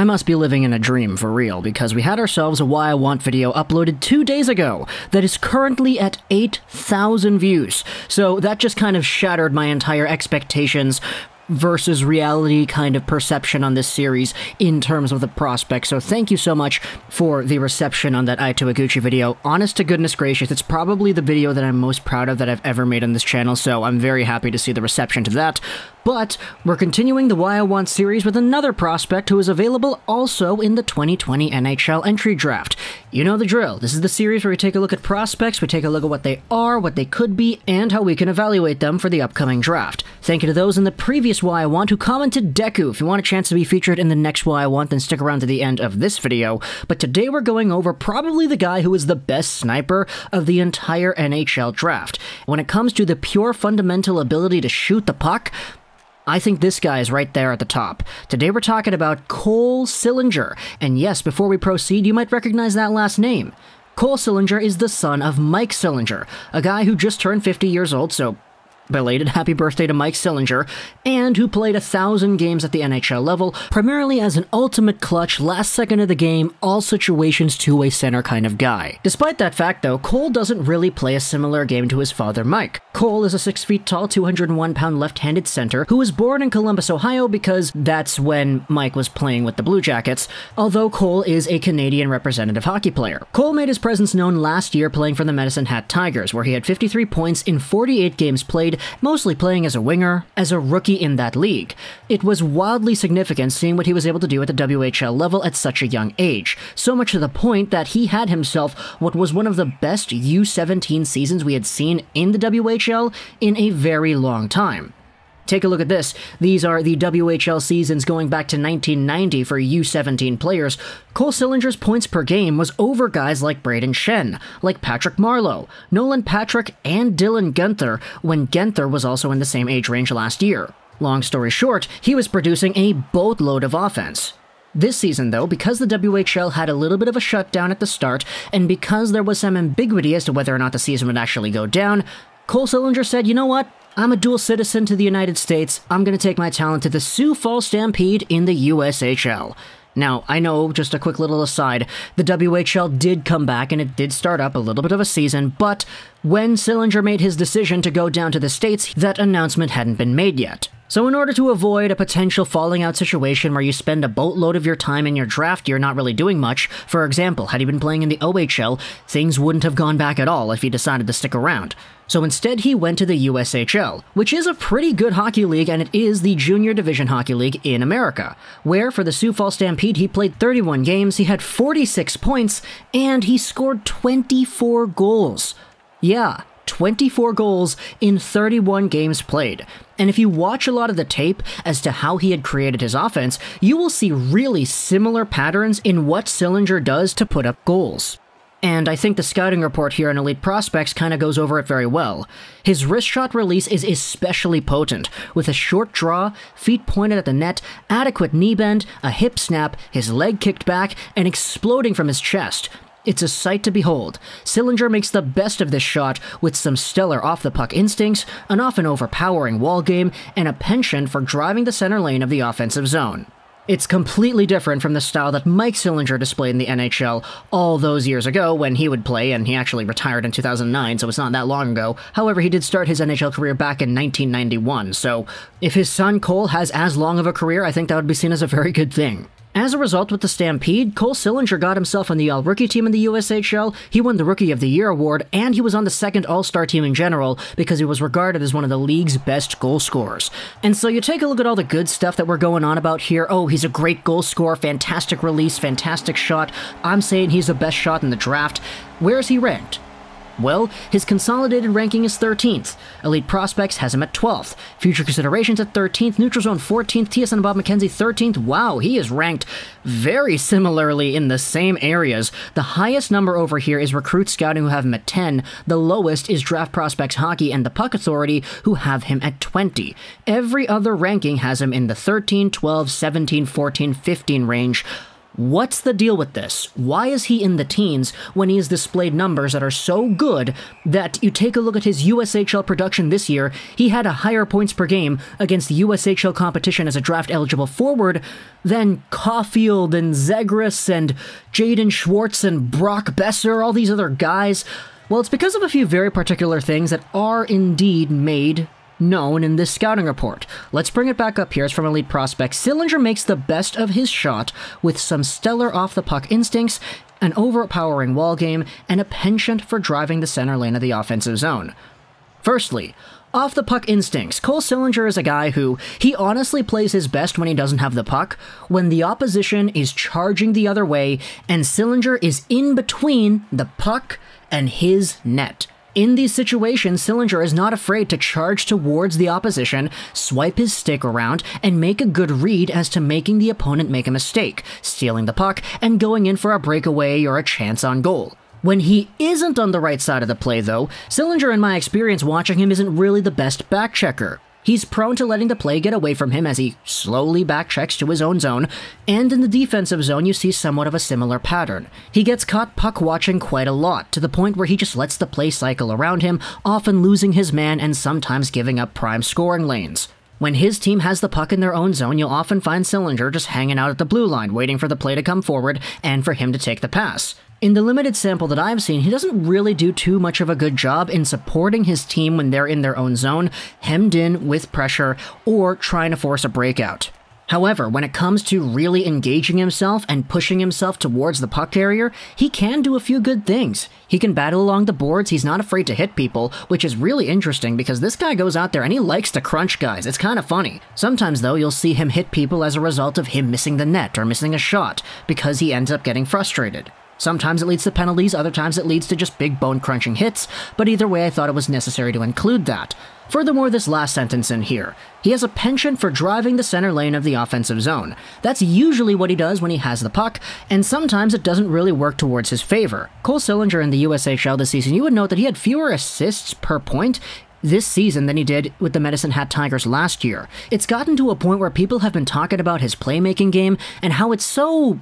I must be living in a dream for real, because we had ourselves a Why I Want video uploaded two days ago that is currently at 8,000 views. So that just kind of shattered my entire expectations versus reality kind of perception on this series in terms of the prospect. So thank you so much for the reception on that Aito Iguchi video. Honest to goodness gracious, it's probably the video that I'm most proud of that I've ever made on this channel, so I'm very happy to see the reception to that. But we're continuing the Why I Want series with another prospect who is available also in the 2020 NHL entry draft. You know the drill. This is the series where we take a look at prospects, we take a look at what they are, what they could be, and how we can evaluate them for the upcoming draft. Thank you to those in the previous Why I Want who commented Deku. If you want a chance to be featured in the next Why I Want, then stick around to the end of this video. But today we're going over probably the guy who is the best sniper of the entire NHL draft. When it comes to the pure fundamental ability to shoot the puck, I think this guy is right there at the top. Today we're talking about Cole Sillinger. And yes, before we proceed, you might recognize that last name. Cole Sillinger is the son of Mike Sillinger, a guy who just turned 50 years old, so belated happy birthday to Mike Sillinger, and who played a thousand games at the NHL level, primarily as an ultimate clutch, last second of the game, all situations two way center kind of guy. Despite that fact, though, Cole doesn't really play a similar game to his father Mike. Cole is a 6 feet tall, 201 pound left handed center who was born in Columbus, Ohio because that's when Mike was playing with the Blue Jackets, although Cole is a Canadian representative hockey player. Cole made his presence known last year playing for the Medicine Hat Tigers, where he had 53 points in 48 games played mostly playing as a winger, as a rookie in that league. It was wildly significant seeing what he was able to do at the WHL level at such a young age, so much to the point that he had himself what was one of the best U17 seasons we had seen in the WHL in a very long time. Take a look at this. These are the WHL seasons going back to 1990 for U17 players. Cole Sillinger's points per game was over guys like Braden Shen, like Patrick Marlowe, Nolan Patrick, and Dylan Gunther when Gunther was also in the same age range last year. Long story short, he was producing a boatload of offense. This season, though, because the WHL had a little bit of a shutdown at the start, and because there was some ambiguity as to whether or not the season would actually go down, Cole Sillinger said, you know what, I'm a dual citizen to the United States. I'm going to take my talent to the Sioux Falls Stampede in the USHL. Now, I know, just a quick little aside, the WHL did come back and it did start up a little bit of a season, but when Sillinger made his decision to go down to the States, that announcement hadn't been made yet. So in order to avoid a potential falling out situation where you spend a boatload of your time in your draft year not really doing much, for example, had he been playing in the OHL, things wouldn't have gone back at all if he decided to stick around. So instead he went to the USHL, which is a pretty good hockey league and it is the junior division hockey league in America, where for the Sioux Falls Stampede he played 31 games, he had 46 points, and he scored 24 goals. Yeah, 24 goals in 31 games played. And if you watch a lot of the tape as to how he had created his offense, you will see really similar patterns in what Sillinger does to put up goals. And I think the scouting report here on Elite Prospects kind of goes over it very well. His wrist shot release is especially potent, with a short draw, feet pointed at the net, adequate knee bend, a hip snap, his leg kicked back, and exploding from his chest. It's a sight to behold. Sillinger makes the best of this shot with some stellar off the puck instincts, an often overpowering wall game, and a penchant for driving the center lane of the offensive zone. It's completely different from the style that Mike Sillinger displayed in the NHL all those years ago when he would play, and he actually retired in 2009, so it's not that long ago. However, he did start his NHL career back in 1991, so if his son Cole has as long of a career, I think that would be seen as a very good thing. As a result, with the Stampede, Cole Sillinger got himself on the All Rookie team in the USHL, he won the Rookie of the Year award, and he was on the second All Star team in general because he was regarded as one of the league's best goal scorers. And so you take a look at all the good stuff that we're going on about here. Oh, he's a great goal scorer, fantastic release, fantastic shot. I'm saying he's the best shot in the draft. Where is he ranked? Well, his consolidated ranking is 13th. Elite Prospects has him at 12th. Future Considerations at 13th. Neutral Zone 14th. TSN and Bob McKenzie 13th. Wow, he is ranked very similarly in the same areas. The highest number over here is Recruit Scouting, who have him at 10. The lowest is Draft Prospects Hockey and the Puck Authority, who have him at 20. Every other ranking has him in the 13, 12, 17, 14, 15 range. What's the deal with this? Why is he in the teens when he has displayed numbers that are so good that you take a look at his USHL production this year, he had a higher points per game against the USHL competition as a draft eligible forward than Caulfield and Zegris and Jaden Schwartz and Brock Besser, all these other guys? Well, it's because of a few very particular things that are indeed made known in this scouting report. Let's bring it back up here. It's from Elite Prospect. Sillinger makes the best of his shot with some stellar off the puck instincts, an overpowering wall game, and a penchant for driving the center lane of the offensive zone. Firstly, off the puck instincts. Cole Sillinger is a guy who he honestly plays his best when he doesn't have the puck, when the opposition is charging the other way and Sillinger is in between the puck and his net. In these situations, Sillinger is not afraid to charge towards the opposition, swipe his stick around, and make a good read as to making the opponent make a mistake, stealing the puck, and going in for a breakaway or a chance on goal. When he isn't on the right side of the play, though, Sillinger, in my experience watching him, isn't really the best backchecker. He's prone to letting the play get away from him as he slowly backchecks to his own zone, and in the defensive zone you see somewhat of a similar pattern. He gets caught puck watching quite a lot, to the point where he just lets the play cycle around him, often losing his man and sometimes giving up prime scoring lanes. When his team has the puck in their own zone, you'll often find Sillinger just hanging out at the blue line, waiting for the play to come forward and for him to take the pass. In the limited sample that I've seen, he doesn't really do too much of a good job in supporting his team when they're in their own zone, hemmed in with pressure, or trying to force a breakout. However, when it comes to really engaging himself and pushing himself towards the puck carrier, he can do a few good things. He can battle along the boards, he's not afraid to hit people, which is really interesting because this guy goes out there and he likes to crunch guys. It's kind of funny. Sometimes, though, you'll see him hit people as a result of him missing the net or missing a shot because he ends up getting frustrated. Sometimes it leads to penalties, other times it leads to just big bone crunching hits, but either way, I thought it was necessary to include that. Furthermore, this last sentence in here. He has a penchant for driving the center lane of the offensive zone. That's usually what he does when he has the puck, and sometimes it doesn't really work towards his favor. Cole Sillinger in the USA this season, you would note that he had fewer assists per point this season than he did with the Medicine Hat Tigers last year. It's gotten to a point where people have been talking about his playmaking game and how it's so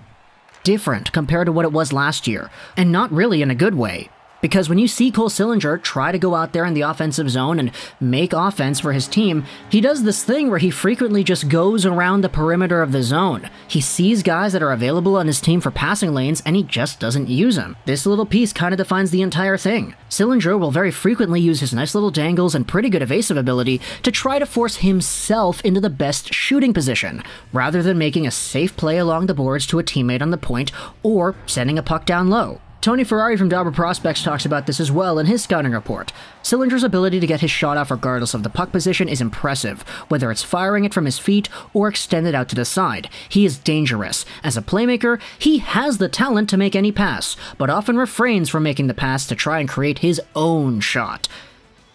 different compared to what it was last year, and not really in a good way. Because when you see Cole Sillinger try to go out there in the offensive zone and make offense for his team, he does this thing where he frequently just goes around the perimeter of the zone. He sees guys that are available on his team for passing lanes and he just doesn't use them. This little piece kind of defines the entire thing. Sillinger will very frequently use his nice little dangles and pretty good evasive ability to try to force himself into the best shooting position, rather than making a safe play along the boards to a teammate on the point or sending a puck down low. Tony Ferrari from Dauber Prospects talks about this as well in his scouting report. Sillinger's ability to get his shot off regardless of the puck position is impressive, whether it's firing it from his feet or extended out to the side. He is dangerous. As a playmaker, he has the talent to make any pass, but often refrains from making the pass to try and create his own shot.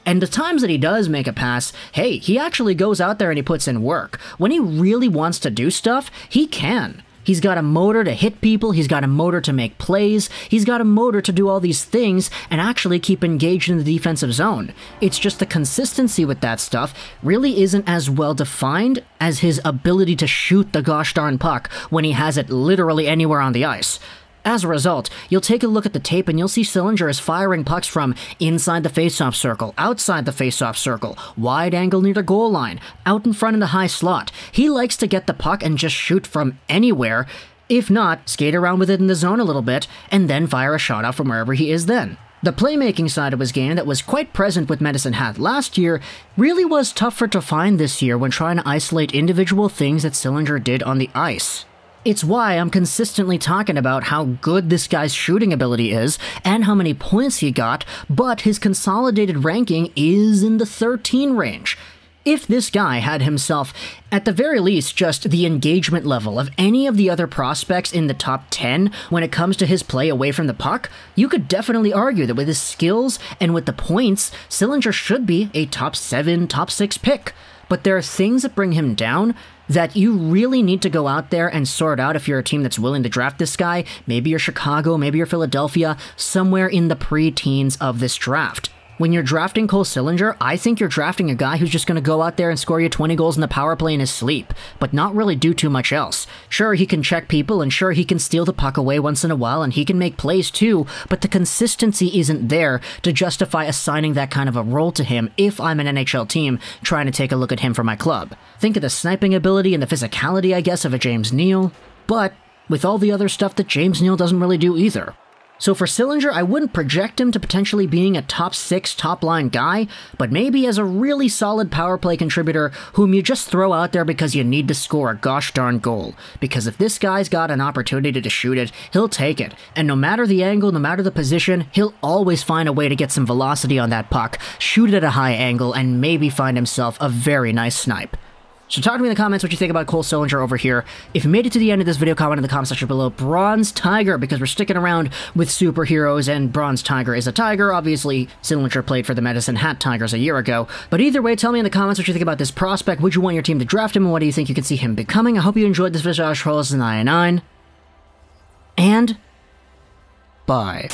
And the times that he does make a pass, hey, he actually goes out there and he puts in work. When he really wants to do stuff, he can. He's got a motor to hit people, he's got a motor to make plays, he's got a motor to do all these things and actually keep engaged in the defensive zone. It's just the consistency with that stuff really isn't as well defined as his ability to shoot the gosh darn puck when he has it literally anywhere on the ice. As a result, you'll take a look at the tape and you'll see Sillinger is firing pucks from inside the faceoff circle, outside the faceoff circle, wide angle near the goal line, out in front in the high slot. He likes to get the puck and just shoot from anywhere. If not, skate around with it in the zone a little bit, and then fire a shot out from wherever he is then. The playmaking side of his game that was quite present with Medicine Hat last year really was tougher to find this year when trying to isolate individual things that Sillinger did on the ice. It's why I'm consistently talking about how good this guy's shooting ability is and how many points he got, but his consolidated ranking is in the 13 range. If this guy had himself, at the very least, just the engagement level of any of the other prospects in the top 10 when it comes to his play away from the puck, you could definitely argue that with his skills and with the points, Sillinger should be a top 7, top 6 pick. But there are things that bring him down that you really need to go out there and sort out if you're a team that's willing to draft this guy. Maybe you're Chicago, maybe you're Philadelphia, somewhere in the pre teens of this draft when you're drafting Cole Sillinger, I think you're drafting a guy who's just going to go out there and score you 20 goals in the power play in his sleep, but not really do too much else. Sure, he can check people, and sure, he can steal the puck away once in a while, and he can make plays too, but the consistency isn't there to justify assigning that kind of a role to him if I'm an NHL team trying to take a look at him for my club. Think of the sniping ability and the physicality, I guess, of a James Neal, but with all the other stuff that James Neal doesn't really do either. So for Sillinger, I wouldn't project him to potentially being a top 6 top line guy, but maybe as a really solid power play contributor whom you just throw out there because you need to score a gosh darn goal. Because if this guy's got an opportunity to shoot it, he'll take it. And no matter the angle, no matter the position, he'll always find a way to get some velocity on that puck, shoot it at a high angle, and maybe find himself a very nice snipe. So talk to me in the comments what you think about Cole Sillinger over here. If you made it to the end of this video, comment in the comment section below Bronze Tiger, because we're sticking around with superheroes, and Bronze Tiger is a tiger. Obviously, Sillinger played for the Medicine Hat Tigers a year ago. But either way, tell me in the comments what you think about this prospect. Would you want your team to draft him, and what do you think you can see him becoming? I hope you enjoyed this video. Josh Rolls, 9 9. And... Bye.